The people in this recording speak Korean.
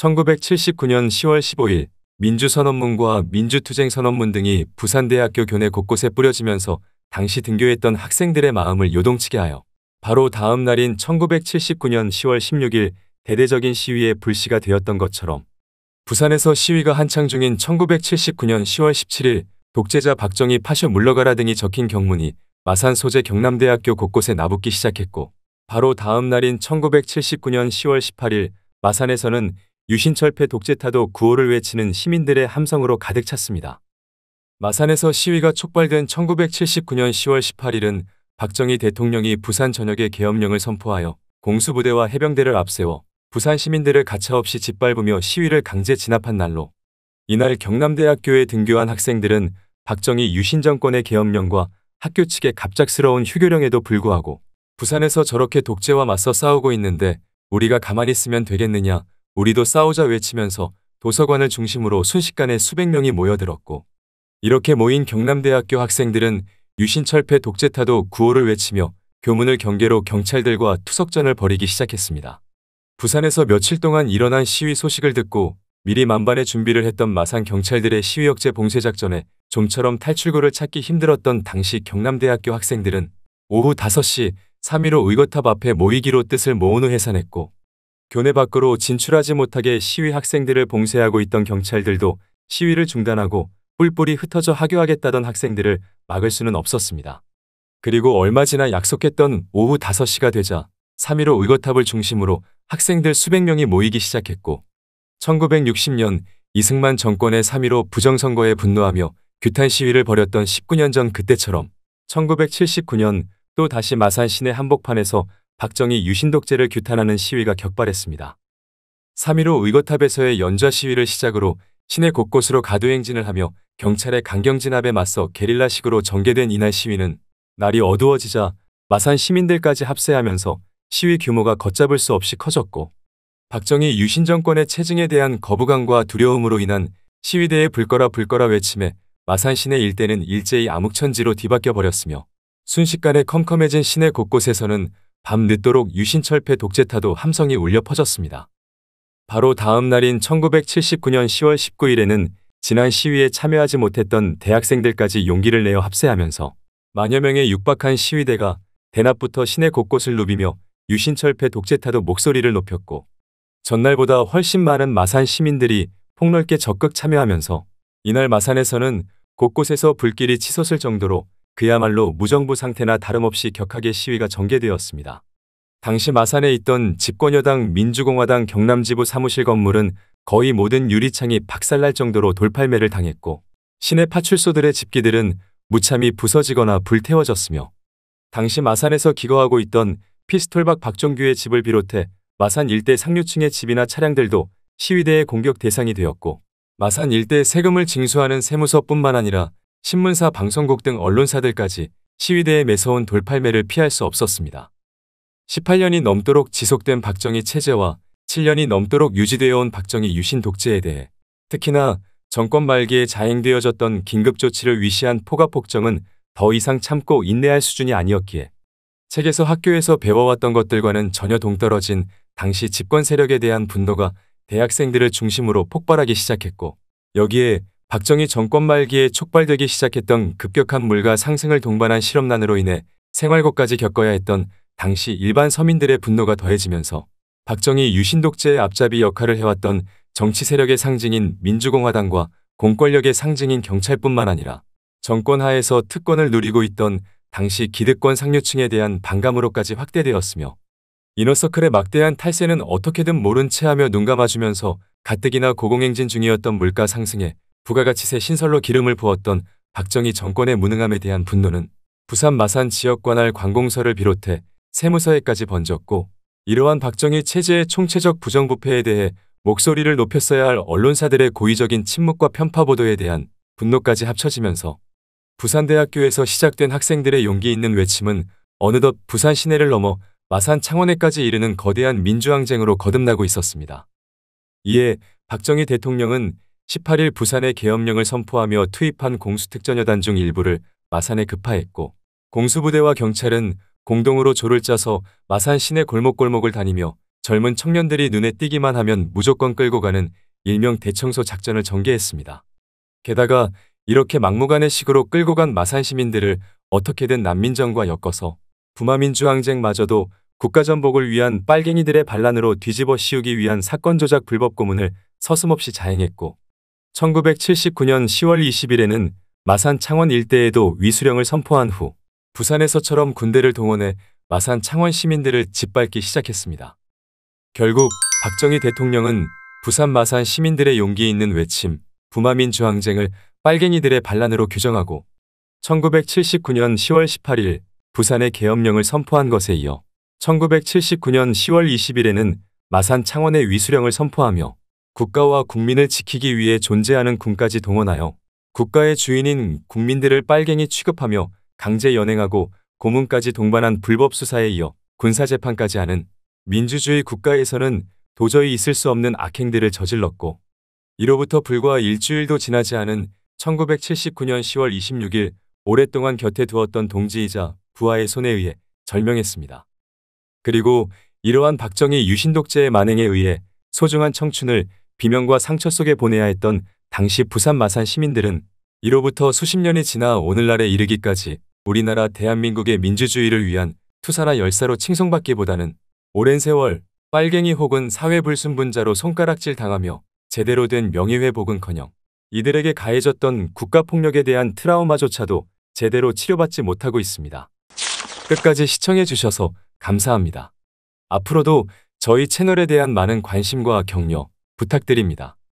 1979년 10월 15일 민주선언문과 민주투쟁선언문 등이 부산대학교 교내 곳곳에 뿌려지면서 당시 등교했던 학생들의 마음을 요동치게 하여 바로 다음 날인 1979년 10월 16일 대대적인 시위의 불씨가 되었던 것처럼 부산에서 시위가 한창 중인 1979년 10월 17일 독재자 박정희 파셔 물러가라 등이 적힌 경문이 마산 소재 경남대학교 곳곳에 나붙기 시작했고 바로 다음 날인 1979년 10월 18일 마산에서는 유신철폐 독재타도 구호를 외치는 시민들의 함성으로 가득 찼습니다. 마산에서 시위가 촉발된 1979년 10월 18일은 박정희 대통령이 부산 전역에 계엄령을 선포하여 공수부대와 해병대를 앞세워 부산 시민들을 가차없이 짓밟으며 시위를 강제 진압한 날로 이날 경남대학교에 등교한 학생들은 박정희 유신 정권의 계엄령과 학교 측의 갑작스러운 휴교령에도 불구하고 부산에서 저렇게 독재와 맞서 싸우고 있는데 우리가 가만히 있으면 되겠느냐 우리도 싸우자 외치면서 도서관을 중심으로 순식간에 수백 명이 모여들었고 이렇게 모인 경남대학교 학생들은 유신철폐 독재타도 구호를 외치며 교문을 경계로 경찰들과 투석전을 벌이기 시작했습니다. 부산에서 며칠 동안 일어난 시위 소식을 듣고 미리 만반의 준비를 했던 마산 경찰들의 시위 억제 봉쇄 작전에 좀처럼 탈출구를 찾기 힘들었던 당시 경남대학교 학생들은 오후 5시 3.15 의거탑 앞에 모이기로 뜻을 모은 후 해산했고 교내 밖으로 진출하지 못하게 시위 학생들을 봉쇄하고 있던 경찰들도 시위를 중단하고 뿔뿔이 흩어져 학교하겠다던 학생들을 막을 수는 없었습니다. 그리고 얼마 지나 약속했던 오후 5시가 되자 3.15 의거탑을 중심으로 학생들 수백 명이 모이기 시작했고 1960년 이승만 정권의 3.15 부정선거에 분노하며 규탄 시위를 벌였던 19년 전 그때처럼 1979년 또 다시 마산 시내 한복판에서 박정희 유신독재를 규탄하는 시위가 격발했습니다. 3.15 의거탑에서의 연좌 시위를 시작으로 시내 곳곳으로 가도행진을 하며 경찰의 강경 진압에 맞서 게릴라식으로 전개된 이날 시위는 날이 어두워지자 마산 시민들까지 합세하면서 시위 규모가 걷잡을 수 없이 커졌고 박정희 유신 정권의 체증에 대한 거부감과 두려움으로 인한 시위대의 불거라 불거라 외침에 마산 시내 일대는 일제히 암흑천지로 뒤바뀌어 버렸으며 순식간에 컴컴해진 시내 곳곳에서는 밤늦도록 유신철폐 독재타도 함성이 울려 퍼졌습니다. 바로 다음 날인 1979년 10월 19일에는 지난 시위에 참여하지 못했던 대학생들까지 용기를 내어 합세하면서 만여 명의 육박한 시위대가 대낮부터 시내 곳곳을 누비며 유신철폐 독재타도 목소리를 높였고 전날보다 훨씬 많은 마산 시민들이 폭넓게 적극 참여하면서 이날 마산에서는 곳곳에서 불길이 치솟을 정도로 그야말로 무정부 상태나 다름없이 격하게 시위가 전개되었습니다. 당시 마산에 있던 집권여당 민주공화당 경남지부 사무실 건물은 거의 모든 유리창이 박살날 정도로 돌팔매를 당했고 시내 파출소들의 집기들은 무참히 부서지거나 불태워졌으며 당시 마산에서 기거하고 있던 피스톨박 박종규의 집을 비롯해 마산 일대 상류층의 집이나 차량들도 시위대의 공격 대상이 되었고 마산 일대 세금을 징수하는 세무서뿐만 아니라 신문사, 방송국 등 언론사들까지 시위대에 매서운 돌팔매를 피할 수 없었습니다. 18년이 넘도록 지속된 박정희 체제와 7년이 넘도록 유지되어 온 박정희 유신 독재에 대해 특히나 정권 말기에 자행되어졌던 긴급조치를 위시한 포가폭정은 더 이상 참고 인내할 수준이 아니었기에 책에서 학교에서 배워왔던 것들과는 전혀 동떨어진 당시 집권 세력에 대한 분노가 대학생들을 중심으로 폭발하기 시작했고 여기에 박정희 정권 말기에 촉발되기 시작했던 급격한 물가 상승을 동반한 실업난으로 인해 생활고까지 겪어야 했던 당시 일반 서민들의 분노가 더해지면서 박정희 유신독재의 앞잡이 역할을 해왔던 정치 세력의 상징인 민주공화당과 공권력의 상징인 경찰뿐만 아니라 정권 하에서 특권을 누리고 있던 당시 기득권 상류층에 대한 반감으로까지 확대되었으며 이너서클의 막대한 탈세는 어떻게든 모른 채하며눈 감아주면서 가뜩이나 고공행진 중이었던 물가 상승에 부가가치세 신설로 기름을 부었던 박정희 정권의 무능함에 대한 분노는 부산 마산 지역 관할 관공서를 비롯해 세무서에까지 번졌고 이러한 박정희 체제의 총체적 부정부패에 대해 목소리를 높였어야 할 언론사들의 고의적인 침묵과 편파 보도에 대한 분노까지 합쳐지면서 부산대학교에서 시작된 학생들의 용기 있는 외침은 어느덧 부산 시내를 넘어 마산 창원에까지 이르는 거대한 민주항쟁으로 거듭나고 있었습니다. 이에 박정희 대통령은 18일 부산에 계엄령을 선포하며 투입한 공수특전여단 중 일부를 마산에 급파했고 공수부대와 경찰은 공동으로 조를 짜서 마산 시내 골목골목을 다니며 젊은 청년들이 눈에 띄기만 하면 무조건 끌고 가는 일명 대청소 작전을 전개했습니다. 게다가 이렇게 막무가내 식으로 끌고 간 마산 시민들을 어떻게든 난민정과 엮어서 부마민주항쟁마저도 국가전복을 위한 빨갱이들의 반란으로 뒤집어 씌우기 위한 사건 조작 불법 고문을 서슴없이 자행했고 1979년 10월 20일에는 마산 창원 일대에도 위수령을 선포한 후 부산에서처럼 군대를 동원해 마산 창원 시민들을 짓밟기 시작했습니다. 결국 박정희 대통령은 부산 마산 시민들의 용기 있는 외침, 부마민 주항쟁을 빨갱이들의 반란으로 규정하고 1979년 10월 18일 부산의 계엄령을 선포한 것에 이어 1979년 10월 20일에는 마산 창원의 위수령을 선포하며 국가와 국민을 지키기 위해 존재하는 군까지 동원하여 국가의 주인인 국민들을 빨갱이 취급하며 강제 연행하고 고문까지 동반한 불법 수사에 이어 군사재판까지 하는 민주주의 국가에서는 도저히 있을 수 없는 악행들을 저질렀고 이로부터 불과 일주일도 지나지 않은 1979년 10월 26일 오랫동안 곁에 두었던 동지이자 부하의 손에 의해 절명했습니다. 그리고 이러한 박정희 유신독재의 만행에 의해 소중한 청춘을 비명과 상처 속에 보내야 했던 당시 부산 마산 시민들은 이로부터 수십 년이 지나 오늘날에 이르기까지 우리나라 대한민국의 민주주의를 위한 투사나 열사로 칭송받기보다는 오랜 세월 빨갱이 혹은 사회불순분자로 손가락질 당하며 제대로 된 명예회복은커녕 이들에게 가해졌던 국가폭력에 대한 트라우마조차도 제대로 치료받지 못하고 있습니다. 끝까지 시청해주셔서 감사합니다. 앞으로도 저희 채널에 대한 많은 관심과 격려, 부탁드립니다.